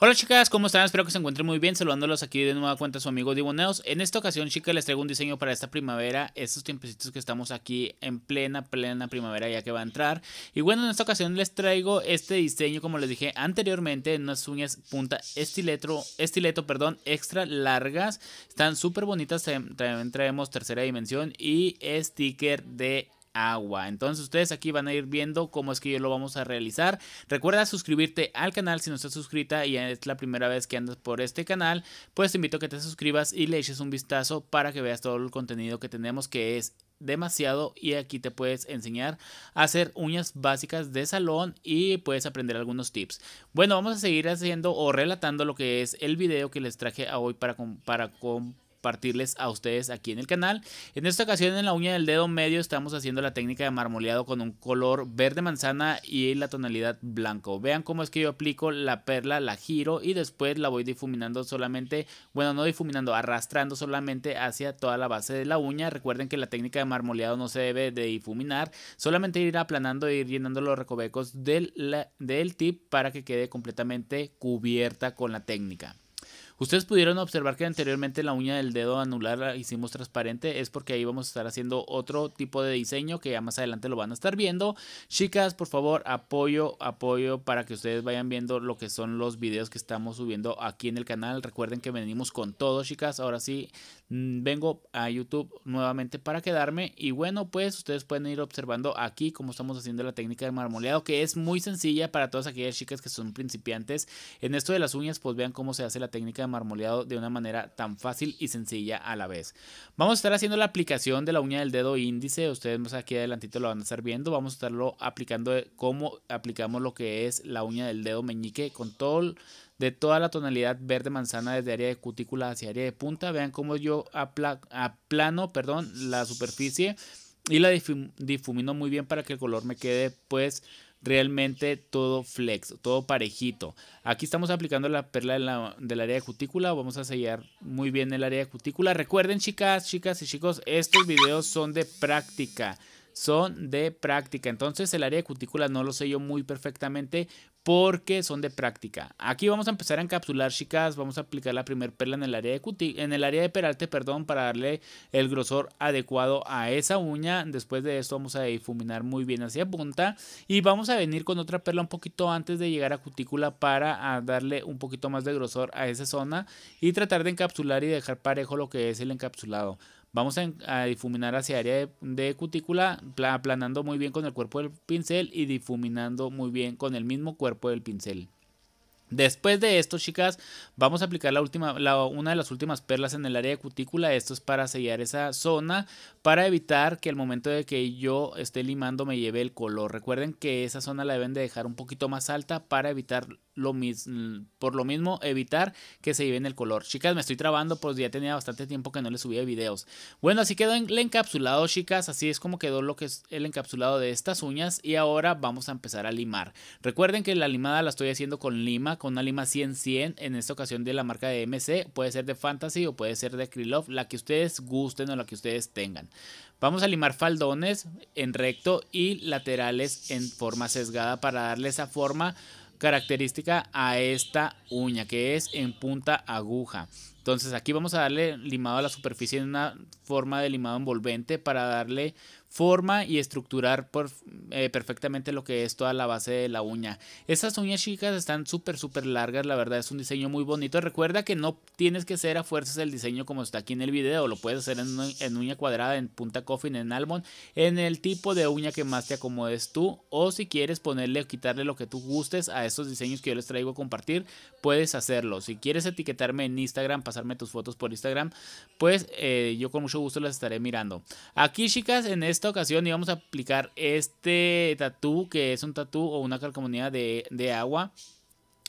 Hola chicas, ¿cómo están? Espero que se encuentren muy bien. Saludándolos aquí de nueva cuenta su amigo Diboneos. En esta ocasión, chicas, les traigo un diseño para esta primavera. Estos tiempecitos que estamos aquí en plena, plena primavera ya que va a entrar. Y bueno, en esta ocasión les traigo este diseño, como les dije anteriormente, en unas uñas punta estileto, estileto perdón, extra largas. Están súper bonitas. También traemos tercera dimensión y sticker de agua. Entonces ustedes aquí van a ir viendo cómo es que yo lo vamos a realizar. Recuerda suscribirte al canal si no estás suscrita y es la primera vez que andas por este canal, pues te invito a que te suscribas y le eches un vistazo para que veas todo el contenido que tenemos que es demasiado y aquí te puedes enseñar a hacer uñas básicas de salón y puedes aprender algunos tips. Bueno, vamos a seguir haciendo o relatando lo que es el video que les traje a hoy para, para, compartirles a ustedes aquí en el canal. En esta ocasión en la uña del dedo medio estamos haciendo la técnica de marmoleado con un color verde manzana y la tonalidad blanco. Vean cómo es que yo aplico la perla, la giro y después la voy difuminando solamente, bueno no difuminando, arrastrando solamente hacia toda la base de la uña. Recuerden que la técnica de marmoleado no se debe de difuminar, solamente ir aplanando e ir llenando los recovecos del, del tip para que quede completamente cubierta con la técnica. Ustedes pudieron observar que anteriormente la uña del dedo anular la hicimos transparente, es porque ahí vamos a estar haciendo otro tipo de diseño que ya más adelante lo van a estar viendo. Chicas, por favor, apoyo, apoyo para que ustedes vayan viendo lo que son los videos que estamos subiendo aquí en el canal. Recuerden que venimos con todo, chicas. Ahora sí, Mm, vengo a YouTube nuevamente para quedarme. Y bueno, pues ustedes pueden ir observando aquí cómo estamos haciendo la técnica de marmoleado, que es muy sencilla para todas aquellas chicas que son principiantes. En esto de las uñas, pues vean cómo se hace la técnica de marmoleado de una manera tan fácil y sencilla a la vez. Vamos a estar haciendo la aplicación de la uña del dedo índice. Ustedes más aquí adelantito lo van a estar viendo. Vamos a estarlo aplicando eh, cómo aplicamos lo que es la uña del dedo meñique con todo de toda la tonalidad verde manzana desde área de cutícula hacia área de punta. Vean cómo yo apla aplano perdón, la superficie y la difumino muy bien para que el color me quede pues realmente todo flex, todo parejito. Aquí estamos aplicando la perla la, del área de cutícula, vamos a sellar muy bien el área de cutícula. Recuerden chicas, chicas y chicos, estos videos son de práctica son de práctica. Entonces el área de cutícula no lo sé yo muy perfectamente porque son de práctica. Aquí vamos a empezar a encapsular, chicas. Vamos a aplicar la primer perla en el área de en el área de peralte, perdón, para darle el grosor adecuado a esa uña. Después de esto vamos a difuminar muy bien hacia punta y vamos a venir con otra perla un poquito antes de llegar a cutícula para ah, darle un poquito más de grosor a esa zona y tratar de encapsular y dejar parejo lo que es el encapsulado. Vamos a, difuminar hacia área de, cutícula, aplanando muy bien con el cuerpo del pincel y difuminando muy bien con el mismo cuerpo del pincel. Después de esto, chicas, vamos a aplicar la última, una de las últimas perlas en el área de cutícula. Esto es para sellar esa zona, para evitar que el momento de que yo esté limando me lleve el color. Recuerden que esa zona la deben de dejar un poquito más alta para evitar por lo mismo evitar que se lleven el color. Chicas, me estoy trabando, pues ya tenía bastante tiempo que no les subía videos. Bueno, así quedó el encapsulado, chicas. Así es como quedó lo que es el encapsulado de estas uñas. Y ahora vamos a empezar a limar. Recuerden que la limada la estoy haciendo con lima, con una lima 100-100, en esta ocasión de la marca de MC. Puede ser de Fantasy o puede ser de Krylov, la que ustedes gusten o la que ustedes tengan. Vamos a limar faldones en recto y laterales en forma sesgada para darle esa forma característica a esta uña que es en punta aguja. Entonces aquí vamos a darle limado a la superficie en una forma de limado envolvente para darle forma y estructurar eh, perfectamente lo que es toda la base de la uña. Estas uñas chicas están súper, súper largas, la verdad es un diseño muy bonito. Recuerda que no tienes que hacer a fuerzas el diseño como está aquí en el video, lo puedes hacer en, uña cuadrada, en punta coffin, en almond, en el tipo de uña que más te acomodes tú o si quieres ponerle o quitarle lo que tú gustes a estos diseños que yo les traigo a compartir, puedes hacerlo. Si quieres etiquetarme en Instagram, pasarme tus fotos por Instagram, pues eh, yo con mucho gusto las estaré mirando. Aquí chicas, en este esta ocasión íbamos a aplicar este tatú, que es un tatú o una carcomunidad de, de agua.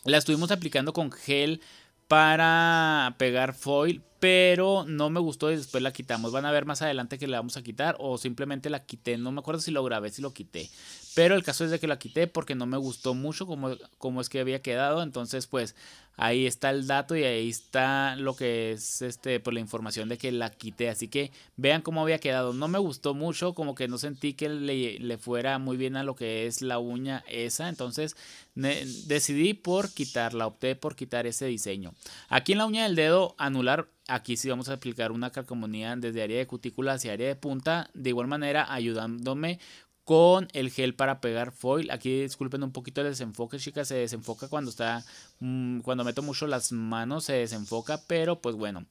La estuvimos aplicando con gel para pegar foil, pero no me gustó y después la quitamos. Van a ver más adelante que la vamos a quitar o simplemente la quité. No me acuerdo si lo grabé, si lo quité. Pero el caso es de que la quité porque no me gustó mucho como, como es que había quedado. Entonces, pues ahí está el dato y ahí está lo que es este, pues, la información de que la quité. Así que vean cómo había quedado. No me gustó mucho, como que no sentí que le, le fuera muy bien a lo que es la uña esa. Entonces decidí por quitarla, opté por quitar ese diseño. Aquí en la uña del dedo anular Aquí sí vamos a aplicar una calcomanía desde área de cutícula hacia área de punta. De igual manera, ayudándome con el gel para pegar foil. Aquí disculpen un poquito el desenfoque, chicas. Se desenfoca cuando está. Mm, cuando meto mucho las manos, se desenfoca. Pero pues bueno.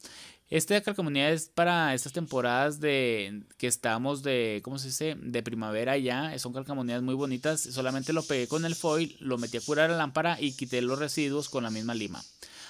Esta calcomanía es para estas temporadas de que estamos de, ¿cómo se dice? De primavera ya. Son calcamonías muy bonitas. Solamente lo pegué con el foil, lo metí a curar la lámpara y quité los residuos con la misma lima.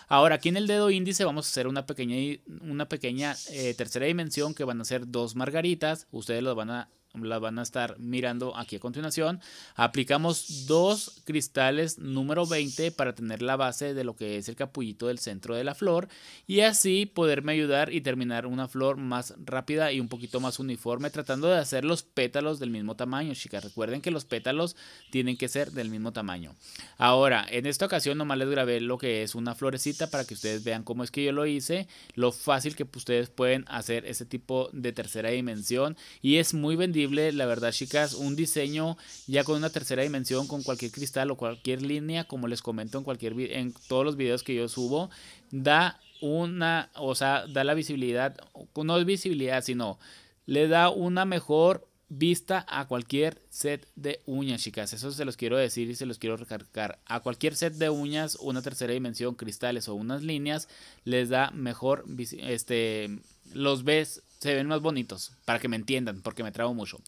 Ahora, aquí en el dedo índice vamos a hacer una pequeña, una pequeña eh, tercera dimensión que van a ser dos margaritas. Ustedes los van a las van a estar mirando aquí a continuación. Aplicamos dos cristales número 20 para tener la base de lo que es el capullito del centro de la flor y así poderme ayudar y terminar una flor más rápida y un poquito más uniforme tratando de hacer los pétalos del mismo tamaño, chicas. Recuerden que los pétalos tienen que ser del mismo tamaño. Ahora, en esta ocasión nomás les grabé lo que es una florecita para que ustedes vean cómo es que yo lo hice, lo fácil que ustedes pueden hacer ese tipo de tercera dimensión y es muy bendito la verdad, chicas. Un diseño ya con una tercera dimensión, con cualquier cristal o cualquier línea, como les comento en, cualquier, en todos los videos que yo subo, da una, o sea, da la visibilidad, no es visibilidad, sino le da una mejor vista a cualquier set de uñas, chicas. Eso se los quiero decir y se los quiero recargar. A cualquier set de uñas, una tercera dimensión, cristales o unas líneas, les da mejor, este, los ves se ven más bonitos, para que me entiendan, porque me trago mucho.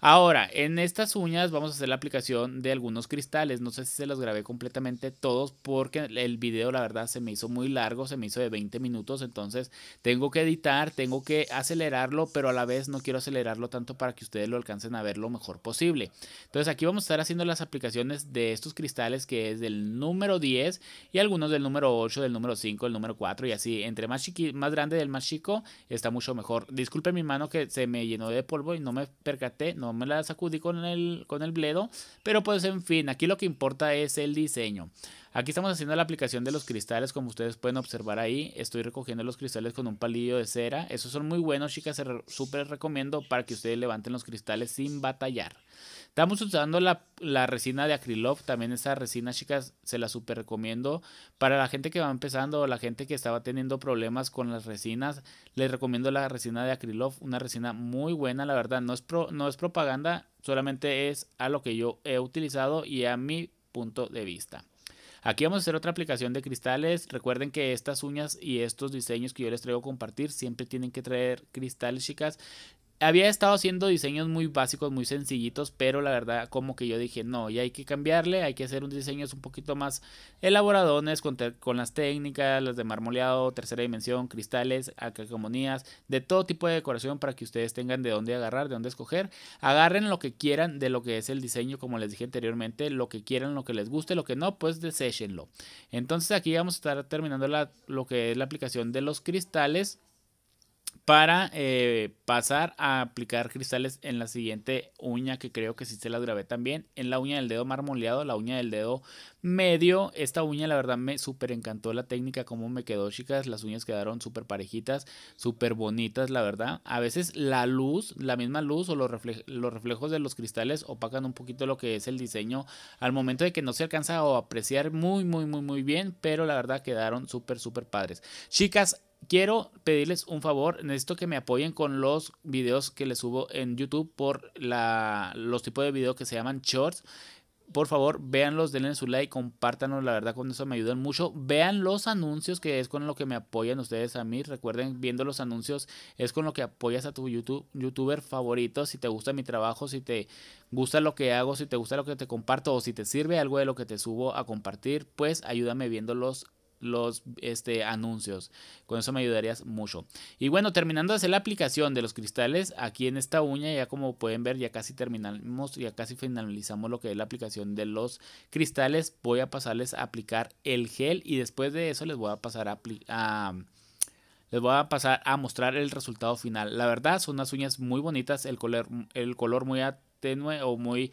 Ahora, en estas uñas vamos a hacer la aplicación de algunos cristales. No sé si se los grabé completamente todos, porque el video, la verdad, se me hizo muy largo, se me hizo de 20 minutos. Entonces, tengo que editar, tengo que acelerarlo, pero a la vez no quiero acelerarlo tanto para que ustedes lo alcancen a ver lo mejor posible. Entonces, aquí vamos a estar haciendo las aplicaciones de estos cristales, que es del número 10 y algunos del número 8, del número 5, el número 4 y así. Entre más, chiqui más grande del más chico, está mucho mejor disculpe mi mano que se me llenó de polvo y no me percaté, no me la sacudí con el, con el bledo, pero pues en fin, aquí lo que importa es el diseño. Aquí estamos haciendo la aplicación de los cristales, como ustedes pueden observar ahí. Estoy recogiendo los cristales con un palillo de cera. Esos son muy buenos, chicas, se súper recomiendo para que ustedes levanten los cristales sin batallar. Estamos usando la, resina de Acrylof, también esa resina, chicas, se la súper recomiendo. Para la gente que va empezando o la gente que estaba teniendo problemas con las resinas, les recomiendo la resina de Acrylof, una resina muy buena, la verdad. No es, no es propaganda, solamente es a lo que yo he utilizado y a mi punto de vista. Aquí vamos a hacer otra aplicación de cristales. Recuerden que estas uñas y estos diseños que yo les traigo a compartir siempre tienen que traer cristales, chicas había estado haciendo diseños muy básicos, muy sencillitos, pero la verdad como que yo dije, no, ya hay que cambiarle, hay que hacer un diseño un poquito más elaboradones con, las técnicas, las de marmoleado, tercera dimensión, cristales, acacomonías, de todo tipo de decoración para que ustedes tengan de dónde agarrar, de dónde escoger. Agarren lo que quieran de lo que es el diseño, como les dije anteriormente, lo que quieran, lo que les guste, lo que no, pues deséchenlo. Entonces aquí vamos a estar terminando la, lo que es la aplicación de los cristales para eh, pasar a aplicar cristales en la siguiente uña que creo que sí se las grabé también, en la uña del dedo marmoleado, la uña del dedo medio. Esta uña la verdad me súper encantó la técnica, cómo me quedó chicas, las uñas quedaron súper parejitas, súper bonitas la verdad. A veces la luz, la misma luz o los, los reflejos de los cristales opacan un poquito lo que es el diseño al momento de que no se alcanza a apreciar muy muy muy muy bien, pero la verdad quedaron súper súper padres. Chicas, Quiero pedirles un favor, necesito que me apoyen con los videos que les subo en YouTube por la, los tipos de videos que se llaman shorts por favor, véanlos, denle su like, compártanlos. la verdad con eso me ayudan mucho. Vean los anuncios que es con lo que me apoyan ustedes a mí. Recuerden, viendo los anuncios es con lo que apoyas a tu YouTube, youtuber favorito. Si te gusta mi trabajo, si te gusta lo que hago, si te gusta lo que te comparto o si te sirve algo de lo que te subo a compartir, pues ayúdame viendo los los este, anuncios. Con eso me ayudarías mucho. Y bueno, terminando de hacer la aplicación de los cristales, aquí en esta uña, ya como pueden ver, ya casi terminamos, ya casi finalizamos lo que es la aplicación de los cristales. Voy a pasarles a aplicar el gel y después de eso les voy a pasar a, aplicar les voy a pasar a mostrar el resultado final. La verdad, son unas uñas muy bonitas, el color, el color muy tenue o muy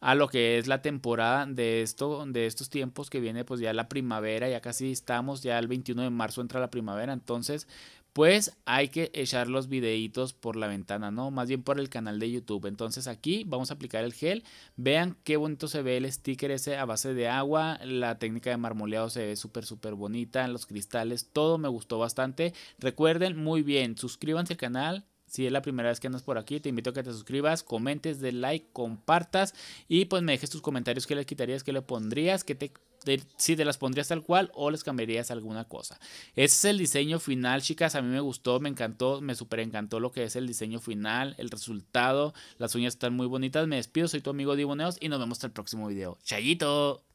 a lo que es la temporada de, esto, de estos tiempos que viene pues ya la primavera, ya casi estamos, ya el 21 de marzo entra la primavera, entonces pues hay que echar los videitos por la ventana, ¿no? Más bien por el canal de YouTube. Entonces aquí vamos a aplicar el gel. Vean qué bonito se ve el sticker ese a base de agua. La técnica de marmoleado se ve súper, súper bonita. Los cristales, todo me gustó bastante. Recuerden muy bien, suscríbanse al canal, si es la primera vez que andas por aquí, te invito a que te suscribas, comentes, de like, compartas y pues me dejes tus comentarios que le quitarías, que le pondrías, ¿Qué te si te las pondrías tal cual o les cambiarías alguna cosa. Ese es el diseño final, chicas. A mí me gustó, me encantó, me super encantó lo que es el diseño final, el resultado. Las uñas están muy bonitas. Me despido, soy tu amigo Diboneos y nos vemos hasta el próximo video. ¡Chayito!